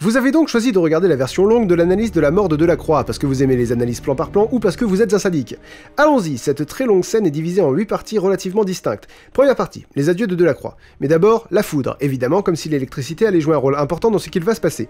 Vous avez donc choisi de regarder la version longue de l'analyse de la mort de Delacroix parce que vous aimez les analyses plan par plan ou parce que vous êtes un sadique. Allons-y, cette très longue scène est divisée en 8 parties relativement distinctes. Première partie, les adieux de Delacroix. Mais d'abord, la foudre, évidemment comme si l'électricité allait jouer un rôle important dans ce qu'il va se passer.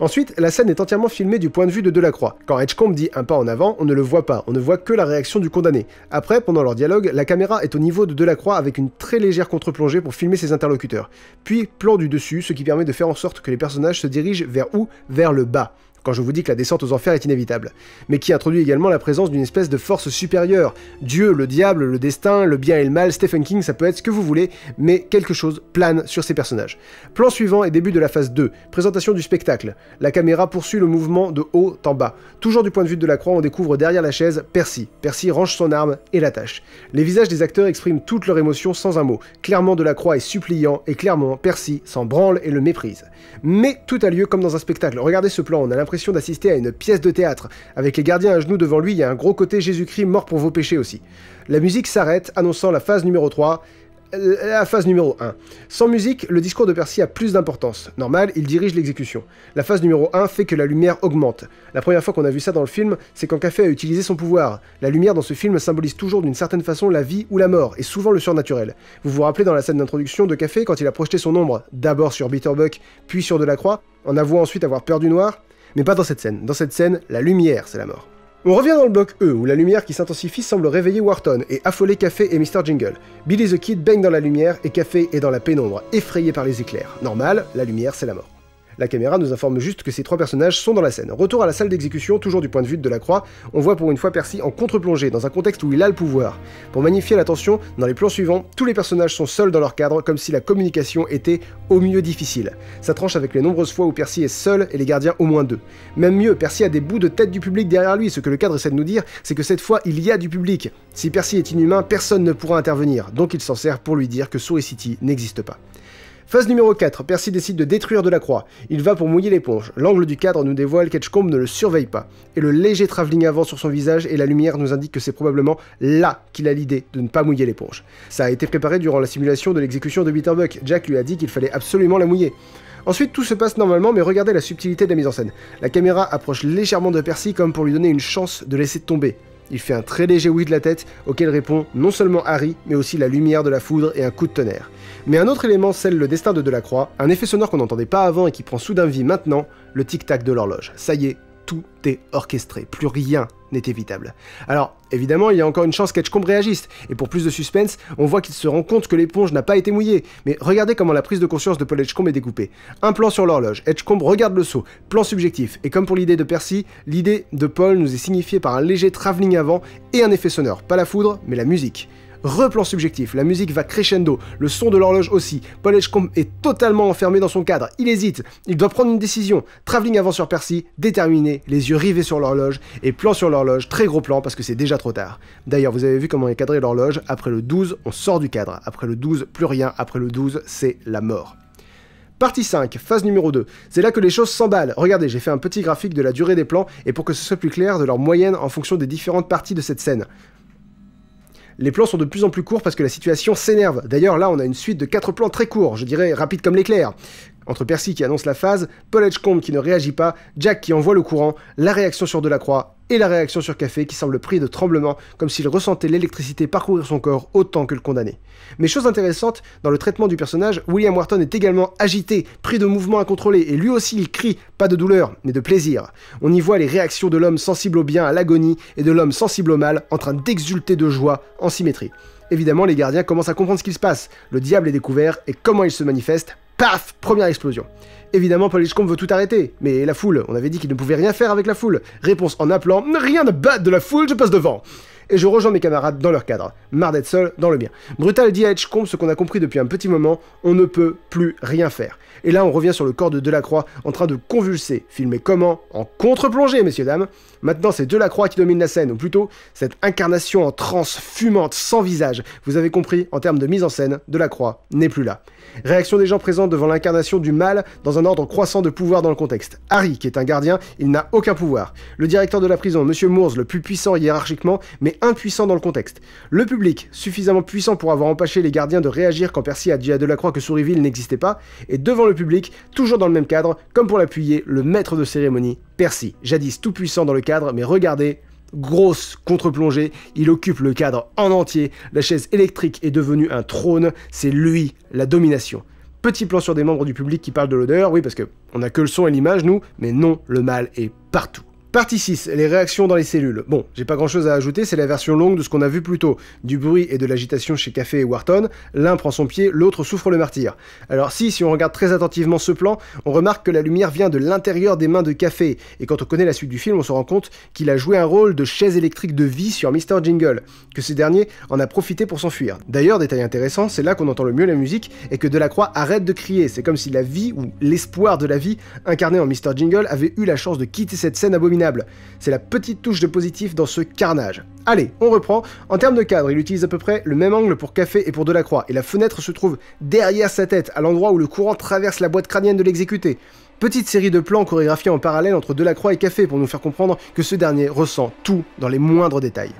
Ensuite, la scène est entièrement filmée du point de vue de Delacroix. Quand Edgecombe dit un pas en avant, on ne le voit pas, on ne voit que la réaction du condamné. Après, pendant leur dialogue, la caméra est au niveau de Delacroix avec une très légère contre-plongée pour filmer ses interlocuteurs. Puis, plan du dessus, ce qui permet de faire en sorte que les personnages se dirigent vers où Vers le bas quand je vous dis que la descente aux enfers est inévitable, mais qui introduit également la présence d'une espèce de force supérieure. Dieu, le diable, le destin, le bien et le mal, Stephen King, ça peut être ce que vous voulez, mais quelque chose plane sur ces personnages. Plan suivant et début de la phase 2, présentation du spectacle. La caméra poursuit le mouvement de haut en bas. Toujours du point de vue de la croix, on découvre derrière la chaise Percy. Percy range son arme et l'attache. Les visages des acteurs expriment toutes leurs émotions sans un mot. Clairement, de la croix est suppliant et clairement, Percy s'en branle et le méprise. Mais tout a lieu comme dans un spectacle. Regardez ce plan, on a l'impression d'assister à une pièce de théâtre. Avec les gardiens à genoux devant lui, il y a un gros côté Jésus-Christ mort pour vos péchés aussi. La musique s'arrête, annonçant la phase numéro 3, euh, la phase numéro 1. Sans musique, le discours de Percy a plus d'importance. Normal, il dirige l'exécution. La phase numéro 1 fait que la lumière augmente. La première fois qu'on a vu ça dans le film, c'est quand Café a utilisé son pouvoir. La lumière dans ce film symbolise toujours d'une certaine façon la vie ou la mort, et souvent le surnaturel. Vous vous rappelez dans la scène d'introduction de Café quand il a projeté son ombre, d'abord sur Bitterbuck, puis sur Delacroix, en avouant ensuite avoir peur du noir mais pas dans cette scène. Dans cette scène, la lumière, c'est la mort. On revient dans le bloc E, où la lumière qui s'intensifie semble réveiller Wharton et affoler Café et Mr. Jingle. Billy the Kid baigne dans la lumière et Café est dans la pénombre, effrayé par les éclairs. Normal, la lumière, c'est la mort. La caméra nous informe juste que ces trois personnages sont dans la scène. Retour à la salle d'exécution, toujours du point de vue de la croix, on voit pour une fois Percy en contre-plongée, dans un contexte où il a le pouvoir. Pour magnifier l'attention, dans les plans suivants, tous les personnages sont seuls dans leur cadre, comme si la communication était au mieux difficile. Ça tranche avec les nombreuses fois où Percy est seul et les gardiens au moins deux. Même mieux, Percy a des bouts de tête du public derrière lui, ce que le cadre essaie de nous dire, c'est que cette fois, il y a du public. Si Percy est inhumain, personne ne pourra intervenir, donc il s'en sert pour lui dire que Souris City n'existe pas. Phase numéro 4, Percy décide de détruire de la croix. Il va pour mouiller l'éponge. L'angle du cadre nous dévoile qu'Edgecombe ne le surveille pas. Et le léger travelling avant sur son visage et la lumière nous indique que c'est probablement là qu'il a l'idée de ne pas mouiller l'éponge. Ça a été préparé durant la simulation de l'exécution de Bitterbuck. Jack lui a dit qu'il fallait absolument la mouiller. Ensuite, tout se passe normalement, mais regardez la subtilité de la mise en scène. La caméra approche légèrement de Percy comme pour lui donner une chance de laisser tomber. Il fait un très léger oui de la tête, auquel répond non seulement Harry, mais aussi la lumière de la foudre et un coup de tonnerre. Mais un autre élément scelle le destin de Delacroix, un effet sonore qu'on n'entendait pas avant et qui prend soudain vie maintenant, le tic-tac de l'horloge. Ça y est, tout est orchestré, plus rien n'est évitable. Alors, évidemment, il y a encore une chance qu'Edgecombe réagisse, et pour plus de suspense, on voit qu'il se rend compte que l'éponge n'a pas été mouillée, mais regardez comment la prise de conscience de Paul Edgecombe est découpée. Un plan sur l'horloge, Edgecombe regarde le saut, plan subjectif, et comme pour l'idée de Percy, l'idée de Paul nous est signifiée par un léger travelling avant et un effet sonore, pas la foudre, mais la musique. Replan subjectif, la musique va crescendo, le son de l'horloge aussi. Paul est totalement enfermé dans son cadre, il hésite, il doit prendre une décision. Travelling avant sur Percy, déterminé, les yeux rivés sur l'horloge, et plan sur l'horloge, très gros plan parce que c'est déjà trop tard. D'ailleurs, vous avez vu comment est cadré l'horloge, après le 12, on sort du cadre, après le 12, plus rien, après le 12, c'est la mort. Partie 5, phase numéro 2. C'est là que les choses s'emballent. Regardez, j'ai fait un petit graphique de la durée des plans et pour que ce soit plus clair de leur moyenne en fonction des différentes parties de cette scène. Les plans sont de plus en plus courts parce que la situation s'énerve. D'ailleurs, là, on a une suite de quatre plans très courts, je dirais rapides comme l'éclair, entre Percy qui annonce la phase, Paul Edgecombe qui ne réagit pas, Jack qui envoie le courant, la réaction sur Delacroix et la réaction sur Café qui semble pris de tremblements, comme s'il ressentait l'électricité parcourir son corps autant que le condamné. Mais chose intéressante, dans le traitement du personnage, William Wharton est également agité, pris de mouvements incontrôlés, et lui aussi il crie, pas de douleur, mais de plaisir. On y voit les réactions de l'homme sensible au bien, à l'agonie, et de l'homme sensible au mal, en train d'exulter de joie en symétrie. Évidemment, les gardiens commencent à comprendre ce qu'il se passe, le diable est découvert et comment il se manifeste paf, première explosion. Évidemment, Polichcombe veut tout arrêter, mais la foule, on avait dit qu'il ne pouvait rien faire avec la foule. Réponse en appelant Rien de bad de la foule, je passe devant et je rejoins mes camarades dans leur cadre. Marre d'être seul dans le bien. Brutal dit à ce qu'on a compris depuis un petit moment, on ne peut plus rien faire. Et là, on revient sur le corps de Delacroix en train de convulser, filmé comment En contre-plongée, messieurs dames. Maintenant, c'est Delacroix qui domine la scène, ou plutôt cette incarnation en transe fumante, sans visage. Vous avez compris, en termes de mise en scène, Delacroix n'est plus là. Réaction des gens présents devant l'incarnation du mal dans un ordre croissant de pouvoir dans le contexte. Harry, qui est un gardien, il n'a aucun pouvoir. Le directeur de la prison, Monsieur Moores, le plus puissant hiérarchiquement, mais impuissant dans le contexte. Le public, suffisamment puissant pour avoir empêché les gardiens de réagir quand Percy a dit à Delacroix que Souriville n'existait pas, et devant le public, toujours dans le même cadre, comme pour l'appuyer, le maître de cérémonie, Percy, jadis tout puissant dans le cadre, mais regardez, grosse contre-plongée, il occupe le cadre en entier, la chaise électrique est devenue un trône, c'est lui, la domination. Petit plan sur des membres du public qui parlent de l'odeur, oui parce que on a que le son et l'image nous, mais non, le mal est partout. Partie 6, les réactions dans les cellules. Bon, j'ai pas grand chose à ajouter, c'est la version longue de ce qu'on a vu plus tôt. Du bruit et de l'agitation chez Café et Wharton, l'un prend son pied, l'autre souffre le martyr. Alors si, si on regarde très attentivement ce plan, on remarque que la lumière vient de l'intérieur des mains de Café, et quand on connaît la suite du film, on se rend compte qu'il a joué un rôle de chaise électrique de vie sur Mr. Jingle, que ce dernier en a profité pour s'enfuir. D'ailleurs, détail intéressant, c'est là qu'on entend le mieux la musique, et que Delacroix arrête de crier, c'est comme si la vie, ou l'espoir de la vie, incarné en Mr. Jingle, avait eu la chance de quitter cette scène abominable c'est la petite touche de positif dans ce carnage. Allez, on reprend. En termes de cadre, il utilise à peu près le même angle pour Café et pour Delacroix, et la fenêtre se trouve derrière sa tête, à l'endroit où le courant traverse la boîte crânienne de l'exécuté. Petite série de plans chorégraphiés en parallèle entre Delacroix et Café pour nous faire comprendre que ce dernier ressent tout dans les moindres détails.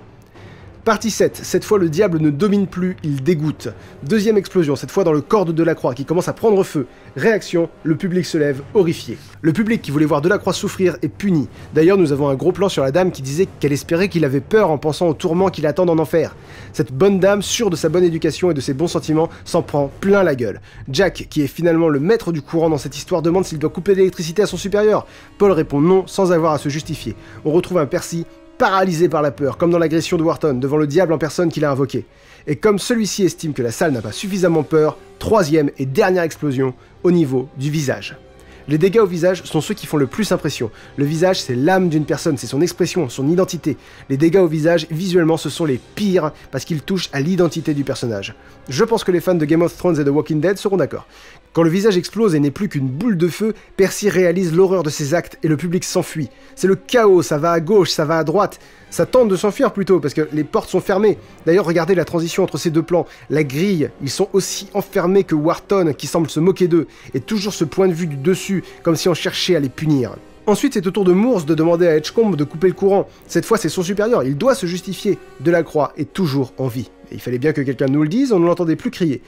Partie 7, cette fois le diable ne domine plus, il dégoûte. Deuxième explosion, cette fois dans le corps de la croix qui commence à prendre feu. Réaction, le public se lève, horrifié. Le public qui voulait voir Delacroix souffrir est puni. D'ailleurs, nous avons un gros plan sur la dame qui disait qu'elle espérait qu'il avait peur en pensant aux tourments qui l'attendent en enfer. Cette bonne dame, sûre de sa bonne éducation et de ses bons sentiments, s'en prend plein la gueule. Jack, qui est finalement le maître du courant dans cette histoire, demande s'il doit couper l'électricité à son supérieur. Paul répond non sans avoir à se justifier. On retrouve un Percy paralysé par la peur, comme dans l'agression de Wharton devant le diable en personne qu'il a invoqué. Et comme celui-ci estime que la salle n'a pas suffisamment peur, troisième et dernière explosion au niveau du visage. Les dégâts au visage sont ceux qui font le plus impression. Le visage, c'est l'âme d'une personne, c'est son expression, son identité. Les dégâts au visage, visuellement, ce sont les pires parce qu'ils touchent à l'identité du personnage. Je pense que les fans de Game of Thrones et de Walking Dead seront d'accord. Quand le visage explose et n'est plus qu'une boule de feu, Percy réalise l'horreur de ses actes et le public s'enfuit. C'est le chaos, ça va à gauche, ça va à droite. Ça tente de s'enfuir plutôt parce que les portes sont fermées. D'ailleurs, regardez la transition entre ces deux plans. La grille, ils sont aussi enfermés que Wharton qui semble se moquer d'eux, et toujours ce point de vue du dessus, comme si on cherchait à les punir. Ensuite, c'est au tour de Moors de demander à Edgecombe de couper le courant. Cette fois, c'est son supérieur, il doit se justifier. Delacroix est toujours en vie il fallait bien que quelqu'un nous le dise, on ne l'entendait plus crier.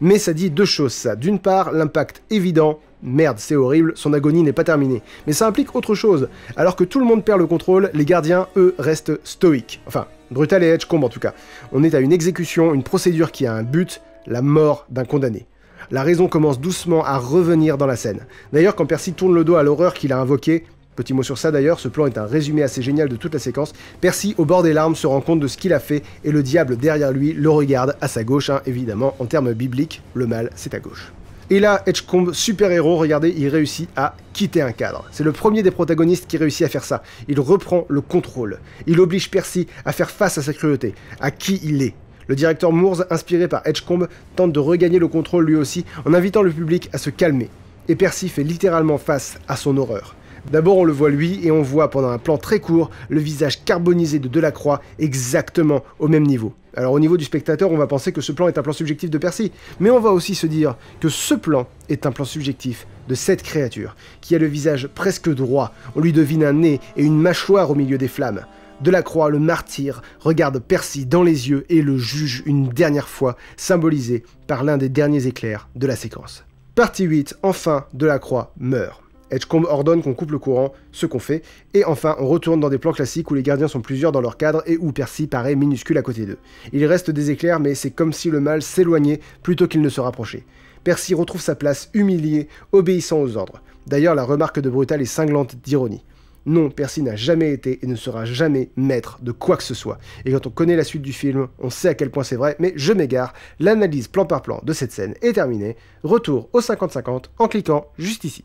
Mais ça dit deux choses, ça. D'une part, l'impact évident. Merde, c'est horrible, son agonie n'est pas terminée. Mais ça implique autre chose. Alors que tout le monde perd le contrôle, les gardiens, eux, restent stoïques. Enfin, Brutal et hedgecomb en tout cas. On est à une exécution, une procédure qui a un but, la mort d'un condamné. La raison commence doucement à revenir dans la scène. D'ailleurs, quand Percy tourne le dos à l'horreur qu'il a invoquée, Petit mot sur ça d'ailleurs, ce plan est un résumé assez génial de toute la séquence. Percy, au bord des larmes, se rend compte de ce qu'il a fait et le diable derrière lui le regarde à sa gauche, hein. évidemment, en termes bibliques, le mal c'est à gauche. Et là, Edgecombe, super-héros, regardez, il réussit à quitter un cadre. C'est le premier des protagonistes qui réussit à faire ça. Il reprend le contrôle. Il oblige Percy à faire face à sa cruauté, à qui il est. Le directeur Moores, inspiré par Edgecombe, tente de regagner le contrôle lui aussi en invitant le public à se calmer. Et Percy fait littéralement face à son horreur. D'abord, on le voit lui et on voit pendant un plan très court le visage carbonisé de Delacroix exactement au même niveau. Alors au niveau du spectateur, on va penser que ce plan est un plan subjectif de Percy, mais on va aussi se dire que ce plan est un plan subjectif de cette créature, qui a le visage presque droit, on lui devine un nez et une mâchoire au milieu des flammes. Delacroix, le martyr, regarde Percy dans les yeux et le juge une dernière fois, symbolisé par l'un des derniers éclairs de la séquence. Partie 8, enfin, Delacroix meurt. Edgecombe ordonne qu'on coupe le courant, ce qu'on fait, et enfin on retourne dans des plans classiques où les gardiens sont plusieurs dans leur cadre et où Percy paraît minuscule à côté d'eux. Il reste des éclairs mais c'est comme si le mal s'éloignait plutôt qu'il ne se rapprochait. Percy retrouve sa place humilié, obéissant aux ordres. D'ailleurs la remarque de Brutal est cinglante d'ironie. Non, Percy n'a jamais été et ne sera jamais maître de quoi que ce soit. Et quand on connaît la suite du film, on sait à quel point c'est vrai, mais je m'égare, l'analyse plan par plan de cette scène est terminée. Retour au 50-50 en cliquant juste ici.